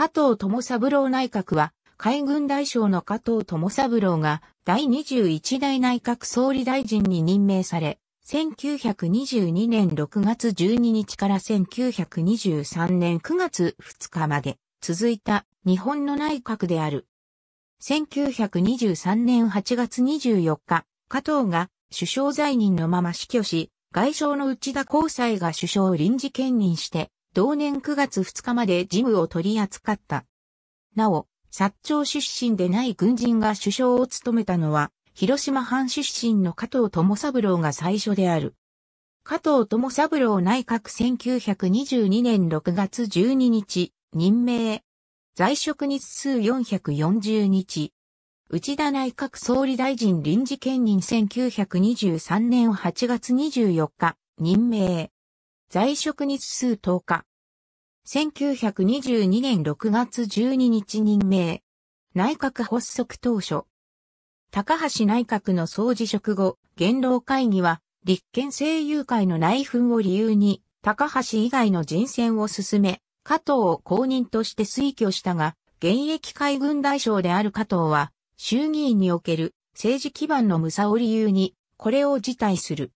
加藤智三郎内閣は、海軍大将の加藤智三郎が第21代内閣総理大臣に任命され、1922年6月12日から1923年9月2日まで続いた日本の内閣である。1923年8月24日、加藤が首相在任のまま死去し、外相の内田光斎が首相臨時兼任して同年9月2日まで事務を取り扱った。なお、薩長出身でない軍人が首相を務めたのは、広島藩出身の加藤智三郎が最初である。加藤智三郎内閣1922年6月12日、任命。在職日数440日。内田内閣総理大臣臨時兼任1923年8月24日、任命。在職日数10日。1922年6月12日任命。内閣発足当初。高橋内閣の総辞職後、元老会議は、立憲政友会の内紛を理由に、高橋以外の人選を進め、加藤を公認として推挙したが、現役海軍大将である加藤は、衆議院における政治基盤の無差を理由に、これを辞退する。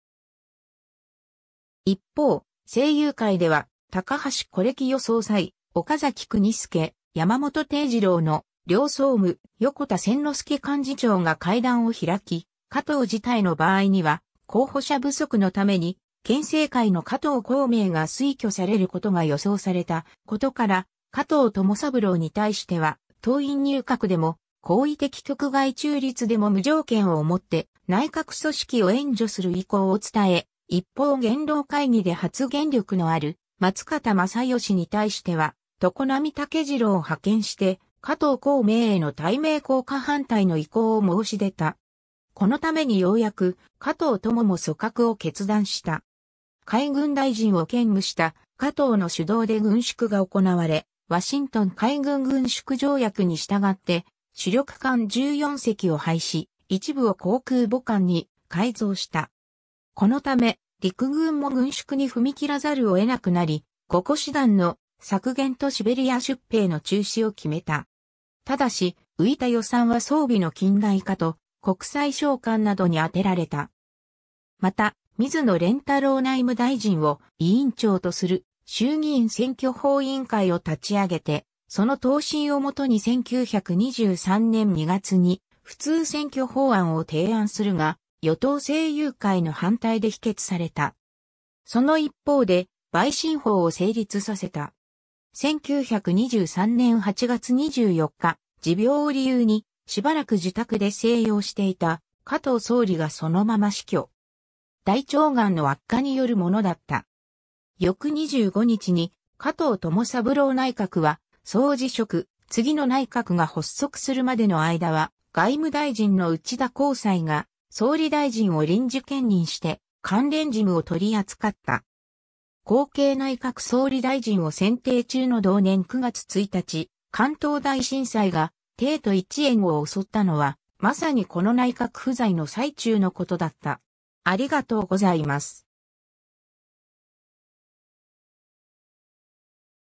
一方、声優界では、高橋コレキ予想祭、岡崎国介、山本定次郎の両総務、横田千之助幹事長が会談を開き、加藤自体の場合には、候補者不足のために、県政会の加藤孔明が推挙されることが予想されたことから、加藤友三郎に対しては、党員入閣でも、好意的局外中立でも無条件をもって、内閣組織を援助する意向を伝え、一方元老会議で発言力のある松方正義に対しては、常波武次郎を派遣して、加藤孔明への対名効果反対の意向を申し出た。このためにようやく加藤友も組閣を決断した。海軍大臣を兼務した加藤の主導で軍縮が行われ、ワシントン海軍軍縮条約に従って、主力艦14隻を廃止、一部を航空母艦に改造した。このため、陸軍も軍縮に踏み切らざるを得なくなり、五個師団の削減とシベリア出兵の中止を決めた。ただし、浮いた予算は装備の近代化と国際召喚などに充てられた。また、水野連太郎内務大臣を委員長とする衆議院選挙法委員会を立ち上げて、その答申をもとに1923年2月に普通選挙法案を提案するが、与党声優会の反対で否決された。その一方で、陪審法を成立させた。1923年8月24日、持病を理由に、しばらく自宅で静養していた加藤総理がそのまま死去。大腸がんの悪化によるものだった。翌25日に加藤友三郎内閣は総辞職、次の内閣が発足するまでの間は外務大臣の内田光斎が総理大臣を臨時兼任して関連事務を取り扱った。後継内閣総理大臣を選定中の同年9月1日、関東大震災が帝都一円を襲ったのは、まさにこの内閣不在の最中のことだった。ありがとうございます。